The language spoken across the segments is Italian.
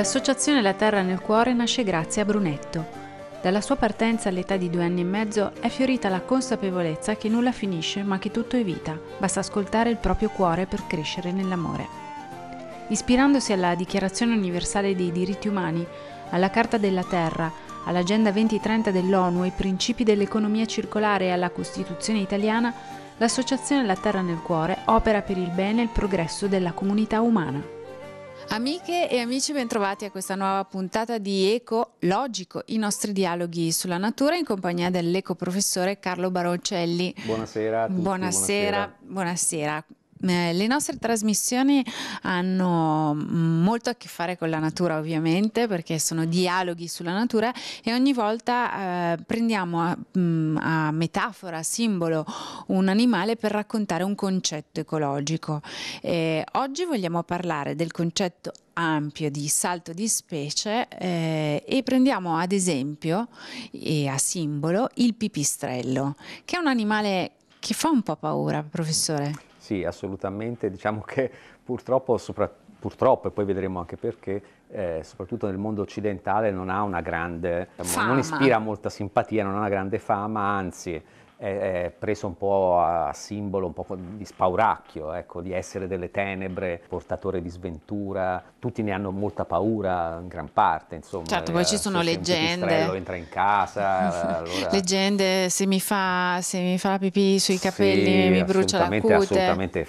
L'associazione La Terra nel Cuore nasce grazie a Brunetto. Dalla sua partenza all'età di due anni e mezzo è fiorita la consapevolezza che nulla finisce ma che tutto è vita, basta ascoltare il proprio cuore per crescere nell'amore. Ispirandosi alla Dichiarazione universale dei diritti umani, alla Carta della Terra, all'Agenda 2030 dell'ONU, ai principi dell'economia circolare e alla Costituzione italiana, l'associazione La Terra nel Cuore opera per il bene e il progresso della comunità umana. Amiche e amici, bentrovati a questa nuova puntata di Eco Logico, i nostri dialoghi sulla natura in compagnia dell'eco professore Carlo Baroncelli. Buonasera a tutti. Buonasera, buonasera. buonasera. Eh, le nostre trasmissioni hanno mm, molto a che fare con la natura ovviamente perché sono dialoghi sulla natura e ogni volta eh, prendiamo a, mm, a, metafora, a simbolo un animale per raccontare un concetto ecologico. E oggi vogliamo parlare del concetto ampio di salto di specie eh, e prendiamo ad esempio e a simbolo il pipistrello, che è un animale che fa un po' paura, professore. Sì, assolutamente, diciamo che purtroppo, sopra, purtroppo e poi vedremo anche perché, eh, soprattutto nel mondo occidentale non ha una grande, diciamo, fama. non ispira molta simpatia, non ha una grande fama, anzi è, preso un po' a simbolo, un po' di spauracchio, ecco, di essere delle tenebre, portatore di sventura, tutti ne hanno molta paura in gran parte, insomma. Certo, poi ci eh, sono leggende. Un entra in casa. allora... leggende, se mi, fa, se mi fa pipì sui capelli sì, mi brucia la cute. Assolutamente, assolutamente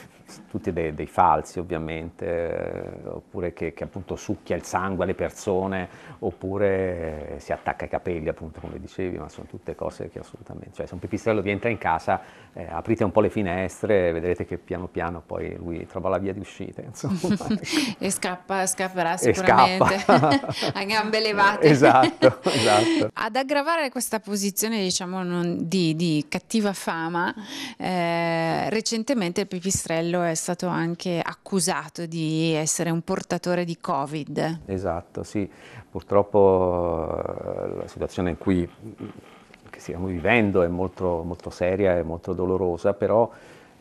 tutti dei, dei, falsi ovviamente, eh, oppure che, che, appunto succhia il sangue alle persone, oppure eh, si attacca ai capelli appunto come dicevi, ma sono tutte cose che assolutamente, cioè se un pipistrello vi entra in casa eh, aprite un po' le finestre e vedrete che piano piano poi lui trova la via di uscita e scappa, scapperà sicuramente, scappa. a gambe levate. esatto, esatto. Ad aggravare questa posizione diciamo non, di, di, cattiva fama, eh, recentemente il pipistrello è stato anche accusato di essere un portatore di Covid. Esatto, sì. Purtroppo eh, la situazione in cui mm, stiamo vivendo è molto, molto seria e molto dolorosa, però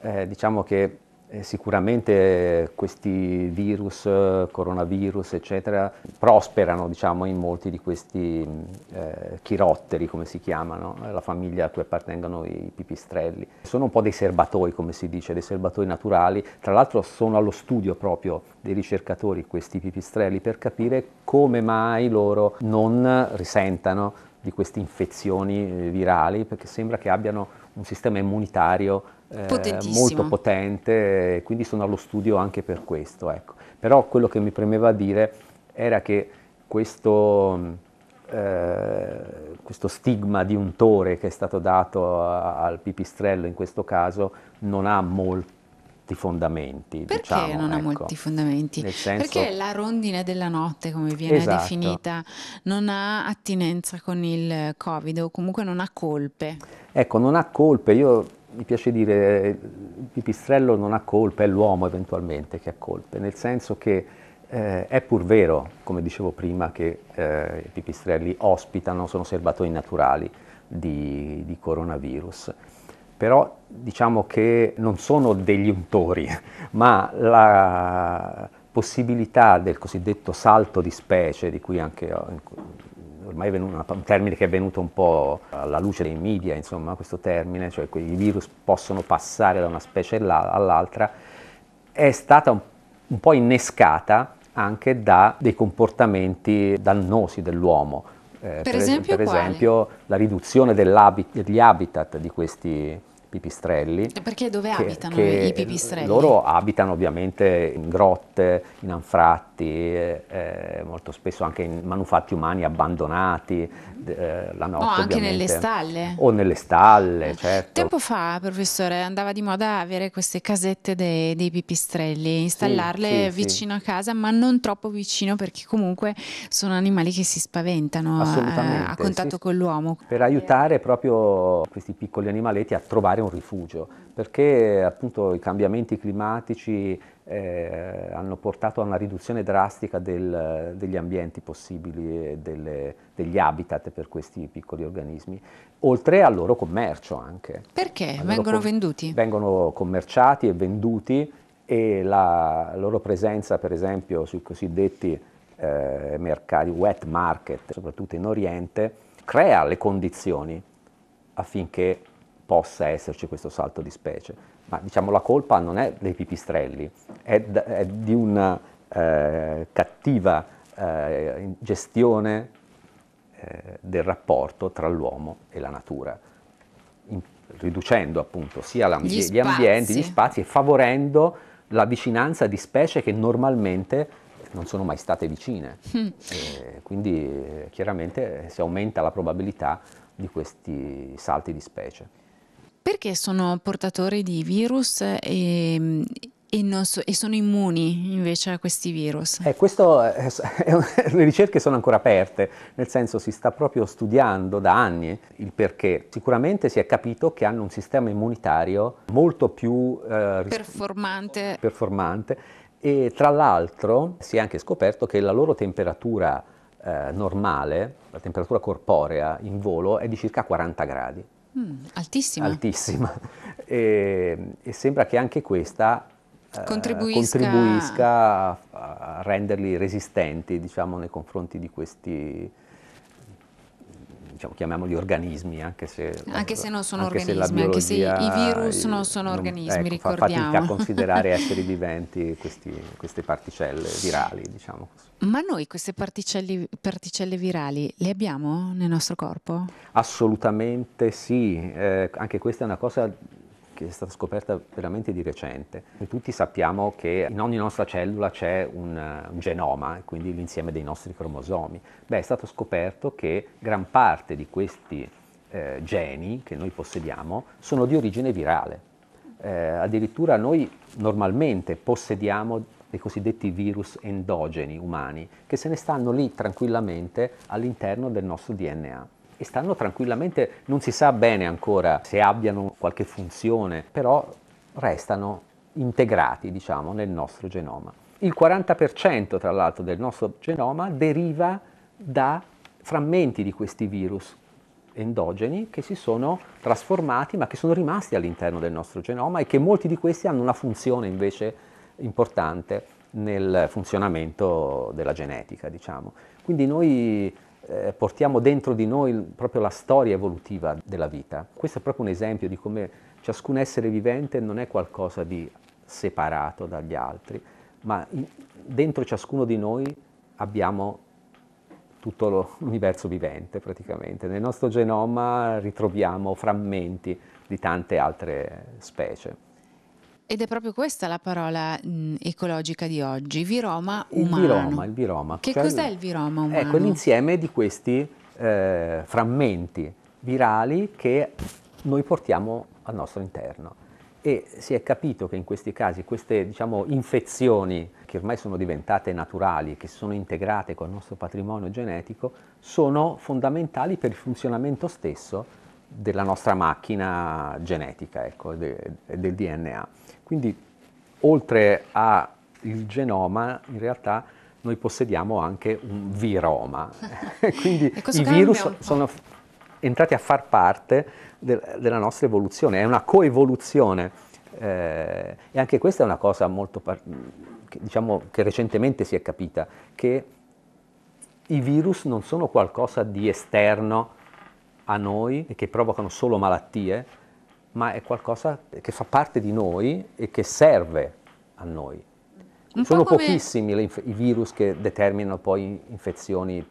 eh, diciamo che eh, sicuramente questi virus, coronavirus, eccetera, prosperano diciamo, in molti di questi mm, eh, chirotteri, come si chiamano, eh, la famiglia a cui appartengono i pipistrelli. Sono un po' dei serbatoi, come si dice, dei serbatoi naturali. Tra l'altro sono allo studio proprio dei ricercatori questi pipistrelli per capire come mai loro non risentano di queste infezioni eh, virali, perché sembra che abbiano un sistema immunitario eh, molto potente, quindi sono allo studio anche per questo. Ecco. Però quello che mi premeva dire era che questo, eh, questo stigma di untore che è stato dato a, al pipistrello in questo caso non ha molto fondamenti. Perché diciamo, non ecco. ha molti fondamenti? Senso... Perché la rondine della notte, come viene esatto. definita, non ha attinenza con il Covid o comunque non ha colpe. Ecco, non ha colpe, io mi piace dire, il pipistrello non ha colpe, è l'uomo eventualmente che ha colpe, nel senso che eh, è pur vero, come dicevo prima, che eh, i pipistrelli ospitano, sono serbatoi naturali di, di, coronavirus, però diciamo che non sono degli untori, ma la possibilità del cosiddetto salto di specie, di cui anche ormai è un termine che è venuto un po' alla luce dei media, insomma, questo termine, cioè i virus possono passare da una specie all'altra, è stata un, un po' innescata anche da dei comportamenti dannosi dell'uomo. Eh, per, per, esempio, per esempio la riduzione degli habitat di questi pipistrelli. E perché dove che, abitano che i pipistrelli? Loro abitano ovviamente in grotte, in anfratti, eh, eh molto spesso anche in manufatti umani abbandonati, eh, la notte no, anche nelle stalle. O nelle stalle, certo. Tempo fa, professore, andava di moda avere queste casette dei, dei pipistrelli, installarle sì, sì, vicino sì. a casa, ma non troppo vicino perché comunque sono animali che si spaventano eh, a, a contatto con l'uomo. Per aiutare proprio questi piccoli animaletti a trovare trovare un rifugio, perché appunto i cambiamenti climatici eh, hanno portato a una riduzione drastica del, degli ambienti possibili e delle, degli habitat per questi piccoli organismi, oltre al loro commercio anche. Perché? Al vengono venduti? Vengono commerciati e venduti e la loro presenza per esempio sui cosiddetti eh, mercati wet market, soprattutto in Oriente, crea le condizioni affinché possa esserci questo salto di specie, ma diciamo la colpa non è dei pipistrelli, è, d- è di una eh, cattiva eh, gestione eh, del rapporto tra l'uomo e la natura, in, riducendo appunto sia gli, gli ambienti, gli spazi e favorendo la vicinanza di specie che normalmente non sono mai state vicine. Mm. Eh, quindi eh, chiaramente eh, si aumenta la probabilità di questi salti di specie perché sono portatori di virus e, e, so, e sono immuni invece a questi virus? Eh, questo, eh, le ricerche sono ancora aperte, nel senso si sta proprio studiando da anni il perché. Sicuramente si è capito che hanno un sistema immunitario molto più eh, performante. performante e tra l'altro si è anche scoperto che la loro temperatura eh, normale, la temperatura corporea in volo è di circa 40 gradi. Mm, altissima. altissima. E, e, sembra che anche questa eh, contribuisca, a, a, renderli resistenti diciamo, nei confronti di questi diciamo, chiamiamoli organismi, anche se, anche se non sono anche organismi, anche se i virus non sono non, organismi, ecco, ricordiamo. Fa fatica a considerare esseri viventi questi, queste particelle virali, diciamo. Ma noi queste particelle, particelle, virali le abbiamo nel nostro corpo? Assolutamente sì, eh, anche questa è una cosa che è stata scoperta veramente di recente. Noi Tutti sappiamo che in ogni nostra cellula c'è un, un genoma, quindi l'insieme dei nostri cromosomi. Beh, è stato scoperto che gran parte di questi eh, geni che noi possediamo sono di origine virale. Eh, addirittura noi normalmente possediamo dei cosiddetti virus endogeni umani che se ne stanno lì tranquillamente all'interno del nostro DNA e stanno tranquillamente, non si sa bene ancora se abbiano qualche funzione, però restano integrati diciamo, nel nostro genoma. Il 40% tra l'altro del nostro genoma deriva da frammenti di questi virus endogeni che si sono trasformati ma che sono rimasti all'interno del nostro genoma e che molti di questi hanno una funzione invece importante nel funzionamento della genetica, diciamo. Quindi noi eh, portiamo dentro di noi proprio la storia evolutiva della vita. Questo è proprio un esempio di come ciascun essere vivente non è qualcosa di separato dagli altri, ma in, dentro ciascuno di noi abbiamo tutto l'universo vivente praticamente. Nel nostro genoma ritroviamo frammenti di tante altre specie. Ed è proprio questa la parola mh, mm, ecologica di oggi, viroma umano. Il viroma, il viroma. Che cioè, cos'è il viroma ecco, umano? Ecco l'insieme di questi eh, frammenti virali che noi portiamo al nostro interno. E si è capito che in questi casi queste diciamo, infezioni, che ormai sono diventate naturali, che sono integrate col nostro patrimonio genetico, sono fondamentali per il funzionamento stesso della nostra macchina genetica, ecco, de, del DNA. Quindi oltre al genoma, in realtà noi possediamo anche un viroma. Quindi i virus sono entrati a far parte de, della nostra evoluzione, è una coevoluzione. Eh, e anche questa è una cosa molto, che, diciamo, che recentemente si è capita, che i virus non sono qualcosa di esterno a noi e che provocano solo malattie, ma è qualcosa che fa parte di noi e che serve a noi. Un Sono come... pochissimi i virus che determinano poi infezioni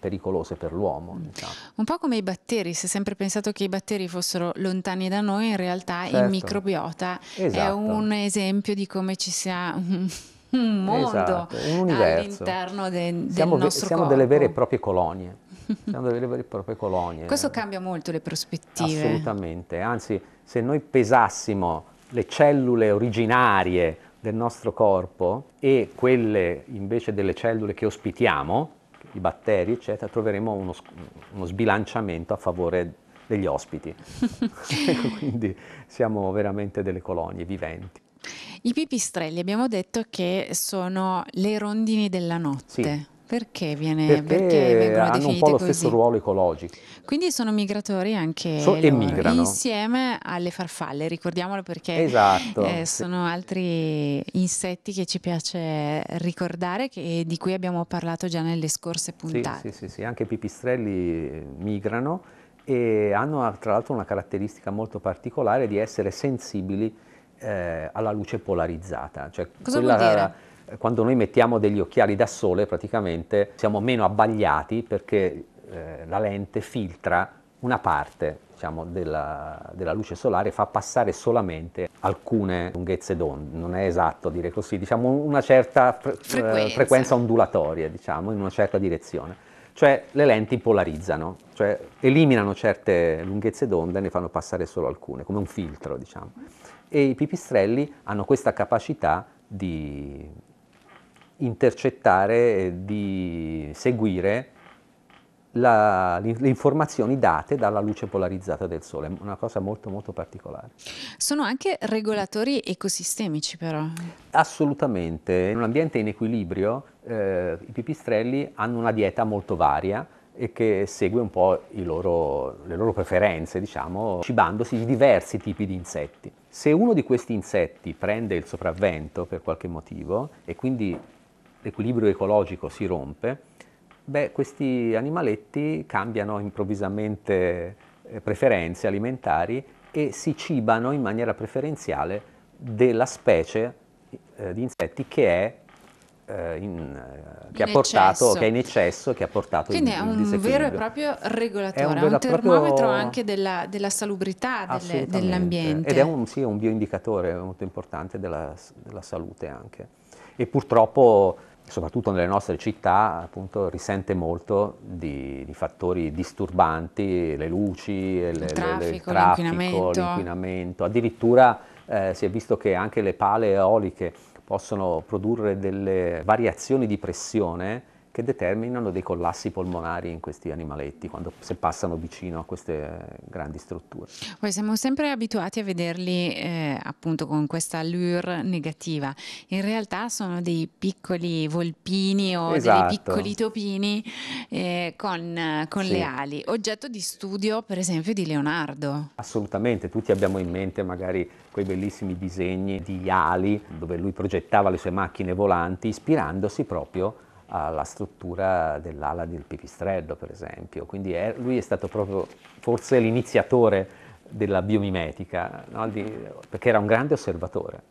pericolose per l'uomo. Mm. Diciamo. Un po' come i batteri, si è sempre pensato che i batteri fossero lontani da noi, in realtà certo. il microbiota esatto. è un esempio di come ci sia un mondo esatto, un all'interno de- del siamo, nostro siamo corpo. Siamo delle vere e proprie colonie siamo delle vere e proprie colonie. Questo cambia molto le prospettive. Assolutamente, anzi se noi pesassimo le cellule originarie del nostro corpo e quelle invece delle cellule che ospitiamo, i batteri eccetera, troveremo uno, uno sbilanciamento a favore degli ospiti. Quindi siamo veramente delle colonie viventi. I pipistrelli abbiamo detto che sono le rondini della notte. Sì perché, viene, perché, perché hanno un po' lo così. stesso ruolo ecologico. Quindi sono migratori anche so, loro, emigrano. insieme alle farfalle, ricordiamolo perché esatto. eh, sono altri insetti che ci piace ricordare e di cui abbiamo parlato già nelle scorse puntate. Sì, sì, sì, sì. anche i pipistrelli eh, migrano e hanno ah, tra l'altro una caratteristica molto particolare di essere sensibili eh, alla luce polarizzata. Cioè Cosa quella, vuol dire? quando noi mettiamo degli occhiali da sole praticamente siamo meno abbagliati perché eh, la lente filtra una parte diciamo, della, della, luce solare e fa passare solamente alcune lunghezze d'onda, non è esatto dire così, diciamo una certa fre- eh, frequenza. frequenza. ondulatoria, diciamo, in una certa direzione. Cioè le lenti polarizzano, cioè eliminano certe lunghezze d'onda e ne fanno passare solo alcune, come un filtro, diciamo. E i pipistrelli hanno questa capacità di intercettare, e di seguire la, le informazioni date dalla luce polarizzata del Sole, una cosa molto molto particolare. Sono anche regolatori ecosistemici però? Assolutamente, in un ambiente in equilibrio eh, i pipistrelli hanno una dieta molto varia e che segue un po' loro, le loro preferenze, diciamo, cibandosi di diversi tipi di insetti. Se uno di questi insetti prende il sopravvento per qualche motivo e quindi l'equilibrio ecologico si rompe, beh, questi animaletti cambiano improvvisamente eh, preferenze alimentari e si cibano in maniera preferenziale della specie eh, di insetti che è eh, in, che in ha portato, eccesso. che è in eccesso che ha portato Quindi il, è un vero e proprio regolatore, è un, un termometro proprio... anche della, della salubrità delle, dell'ambiente. Ed è un, sì, un bioindicatore molto importante della, della, salute anche. E purtroppo soprattutto nelle nostre città, appunto, risente molto di, di fattori disturbanti, le luci, le, il traffico, l'inquinamento. Addirittura eh, si è visto che anche le pale eoliche possono produrre delle variazioni di pressione che determinano dei collassi polmonari in questi animaletti quando, se passano vicino a queste eh, grandi strutture. Poi siamo sempre abituati a vederli eh, appunto con questa allure negativa, in realtà sono dei piccoli volpini o esatto. dei piccoli topini eh, con, con sì. le ali, oggetto di studio per esempio di Leonardo. Assolutamente, tutti abbiamo in mente magari quei bellissimi disegni di ali dove lui progettava le sue macchine volanti ispirandosi proprio alla struttura dell'ala del pipistrello, per esempio. Quindi è, lui è stato proprio forse l'iniziatore della biomimetica, no? di, perché era un grande osservatore,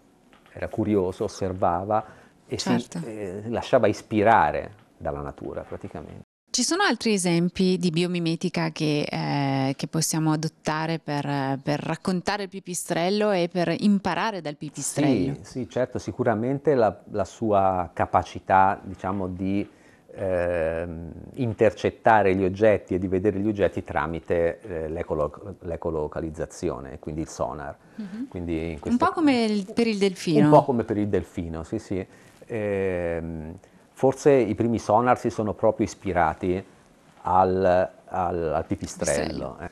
era curioso, osservava e certo. si eh, lasciava ispirare dalla natura praticamente. Ci sono altri esempi di biomimetica che, eh, che possiamo adottare per, per, raccontare il pipistrello e per imparare dal pipistrello? Sì, sì certo, sicuramente la, la, sua capacità diciamo, di eh, intercettare gli oggetti e di vedere gli oggetti tramite eh, l'ecolo- l'ecolocalizzazione, quindi il sonar. Mm-hmm. Quindi questo... Un po' come il, per il delfino. Un po' come per il delfino, sì sì. Eh, Forse i primi sonar si sono proprio ispirati al, al, al pipistrello. Eh.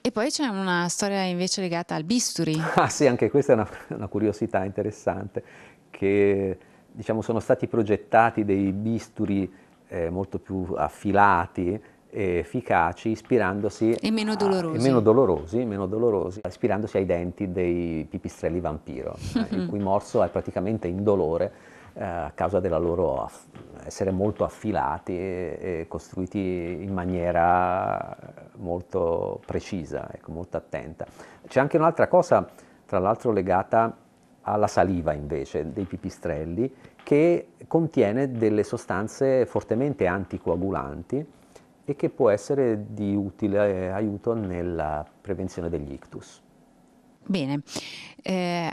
E poi c'è una storia invece legata al bisturi. Ah sì, anche questa è una, una curiosità interessante, che diciamo, sono stati progettati dei bisturi eh, molto più affilati, e efficaci, ispirandosi... E meno dolorosi. A, e meno dolorosi, meno dolorosi, ispirandosi ai denti dei pipistrelli vampiro, eh, il cui morso è praticamente indolore eh, a causa della loro essere molto affilati e, e, costruiti in maniera molto precisa, ecco, molto attenta. C'è anche un'altra cosa, tra l'altro legata alla saliva invece dei pipistrelli, che contiene delle sostanze fortemente anticoagulanti e che può essere di utile aiuto nella prevenzione degli ictus. Bene, eh,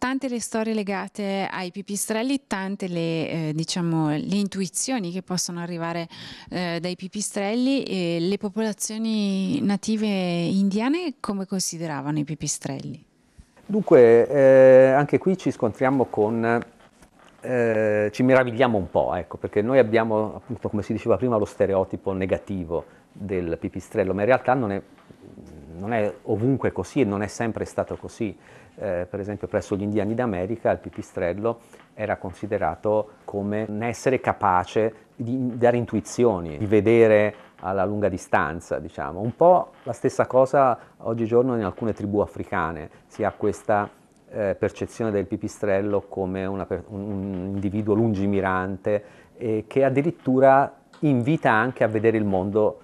tante le storie legate ai pipistrelli, tante le, eh, diciamo, le intuizioni che possono arrivare eh, dai pipistrelli. E le popolazioni native indiane come consideravano i pipistrelli? Dunque, eh, anche qui ci scontriamo con... Eh, ci meravigliamo un po', ecco, perché noi abbiamo, appunto, come si diceva prima, lo stereotipo negativo del pipistrello, ma in realtà non è, non è ovunque così e non è sempre stato così eh, per esempio presso gli indiani d'America il pipistrello era considerato come un essere capace di dare intuizioni, di vedere alla lunga distanza, diciamo. Un po' la stessa cosa oggigiorno in alcune tribù africane, si ha questa eh, percezione del pipistrello come una, un individuo lungimirante eh, che addirittura invita anche a vedere il mondo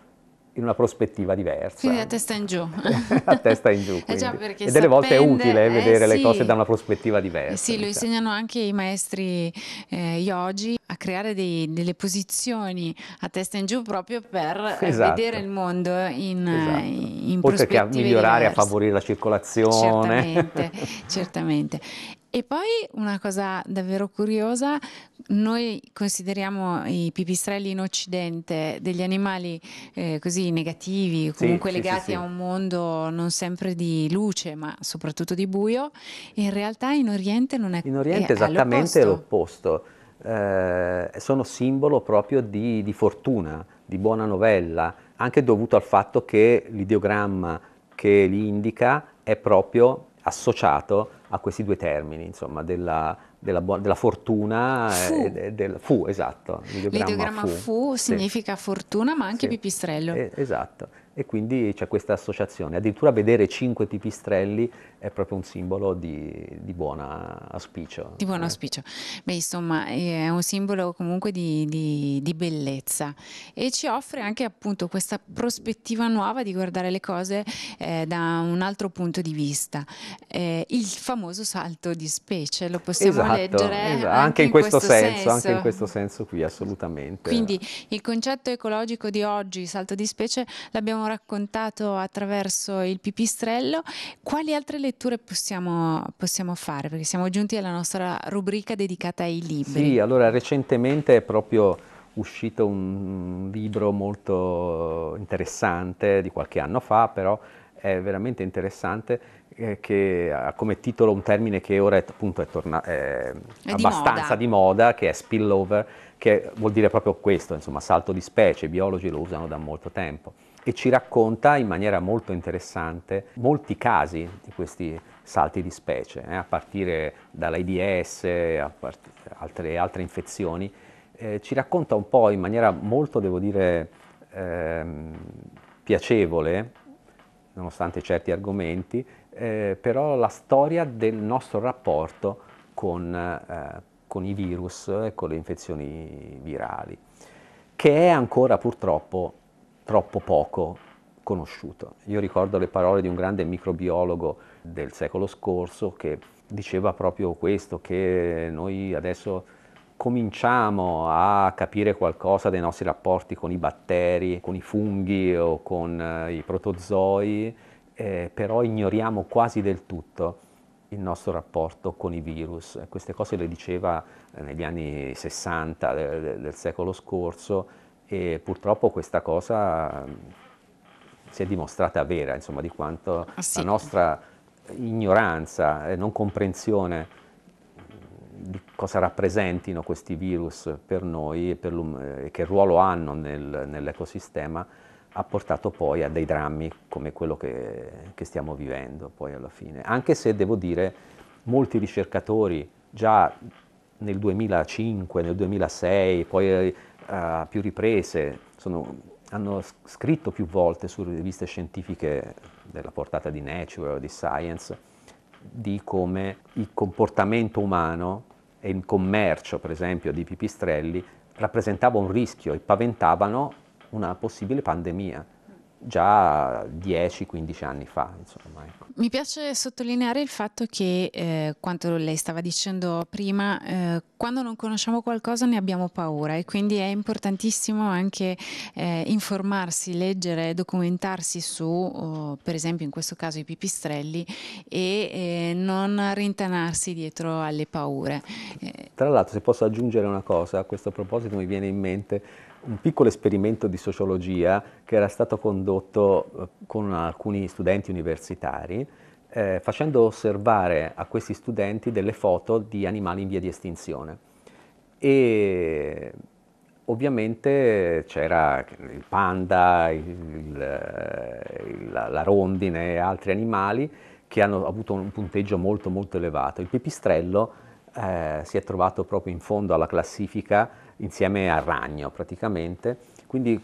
in una prospettiva diversa. Quindi a testa in giù. a testa in giù. Eh già, e delle sapende, volte è utile eh, eh, vedere eh, le cose da una prospettiva diversa. Eh sì, lo diciamo. insegnano anche i maestri eh, yogi a creare dei, delle posizioni a testa in giù proprio per esatto. vedere il mondo in, esatto. in Oltre che a migliorare, diverse. a favorire la circolazione. Certamente, certamente. E poi una cosa davvero curiosa, noi consideriamo i pipistrelli in Occidente degli animali eh, così negativi, comunque sì, legati sì, sì, a un mondo non sempre di luce, ma soprattutto di buio, e in realtà in Oriente non è così. In Oriente è esattamente l'opposto, eh, sono simbolo proprio di, di fortuna, di buona novella, anche dovuto al fatto che l'ideogramma che li indica è proprio associato a questi due termini, insomma, della, della, della fortuna fu. E, e del, fu, esatto. L'ideogramma, fu, fu, significa sì. fortuna, ma anche sì. pipistrello. Eh, esatto e quindi c'è questa associazione. Addirittura vedere cinque pipistrelli è proprio un simbolo di, di buon auspicio. Di buon eh. auspicio. Beh, insomma, è un simbolo comunque di, di, di, bellezza e ci offre anche appunto questa prospettiva nuova di guardare le cose eh, da un altro punto di vista. Eh, il famoso salto di specie, lo possiamo esatto, leggere esatto. Anche, anche, in questo, questo senso, senso, anche in questo senso qui, assolutamente. Quindi il concetto ecologico di oggi, salto di specie, l'abbiamo raccontato attraverso il pipistrello, quali altre letture possiamo, possiamo fare? Perché siamo giunti alla nostra rubrica dedicata ai libri. Sì, allora recentemente è proprio uscito un libro molto interessante di qualche anno fa, però è veramente interessante eh, che ha come titolo un termine che ora è, appunto è, torna, è, è abbastanza di moda. di moda. che è spillover, che vuol dire proprio questo, insomma, salto di specie, i biologi lo usano da molto tempo e ci racconta in maniera molto interessante molti casi di questi salti di specie, eh, a partire dall'AIDS part- altre, altre, infezioni. Eh, ci racconta un po' in maniera molto, devo dire, ehm, piacevole, nonostante certi argomenti, eh, però la storia del nostro rapporto con, eh, con i virus e con le infezioni virali, che è ancora purtroppo troppo poco conosciuto. Io ricordo le parole di un grande microbiologo del secolo scorso che diceva proprio questo, che noi adesso cominciamo a capire qualcosa dei nostri rapporti con i batteri, con i funghi o con eh, i protozoi, eh, però ignoriamo quasi del tutto il nostro rapporto con i virus. Queste cose le diceva eh, negli anni 60 del, del secolo scorso e purtroppo questa cosa mm, si è dimostrata vera, insomma, di quanto ah, sì. la nostra ignoranza e non comprensione di cosa rappresentino questi virus per noi e, per e che ruolo hanno nel, nell'ecosistema ha portato poi a dei drammi come quello che, che, stiamo vivendo poi alla fine. Anche se devo dire molti ricercatori già nel 2005, nel 2006, poi a più riprese, sono, hanno scritto più volte su riviste scientifiche della portata di Nature o di Science di come il comportamento umano e il commercio, per esempio, di pipistrelli rappresentava un rischio e paventavano una possibile pandemia già 10-15 anni fa. Insomma, ecco. Mi piace sottolineare il fatto che, eh, quanto lei stava dicendo prima, eh, quando non conosciamo qualcosa ne abbiamo paura e quindi è importantissimo anche eh, informarsi, leggere, documentarsi su, oh, per esempio in questo caso i pipistrelli, e eh, non rintanarsi dietro alle paure. Eh, Tra l'altro, se posso aggiungere una cosa, a questo proposito mi viene in mente un piccolo esperimento di sociologia che era stato condotto eh, con alcuni studenti universitari, eh, facendo osservare a questi studenti delle foto di animali in via di estinzione. E ovviamente c'era il panda, il, il, eh, la, la rondine e altri animali che hanno avuto un punteggio molto molto elevato. Il pipistrello eh, si è trovato proprio in fondo alla classifica insieme al ragno praticamente, quindi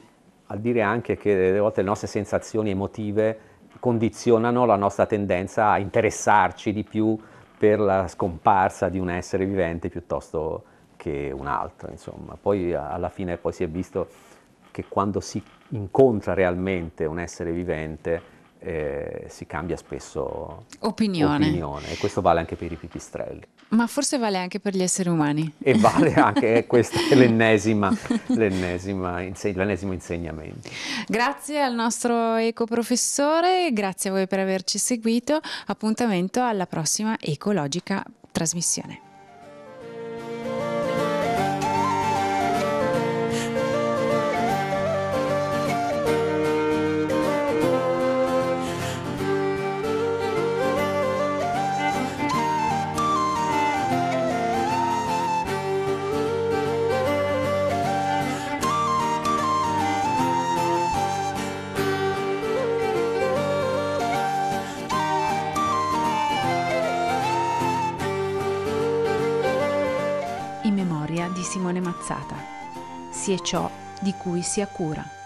al dire anche che delle volte le nostre sensazioni emotive condizionano la nostra tendenza a interessarci di più per la scomparsa di un essere vivente piuttosto che un altro, insomma. Poi alla fine poi si è visto che quando si incontra realmente un essere vivente eh, si cambia spesso opinione. opinione e questo vale anche per i pipistrelli. Ma forse vale anche per gli esseri umani. E vale anche, questa è l'ennesima, inseg- l'ennesimo insegnamento. Grazie al nostro ecoprofessore, grazie a voi per averci seguito, appuntamento alla prossima ecologica trasmissione. sia ciò di cui si ha cura.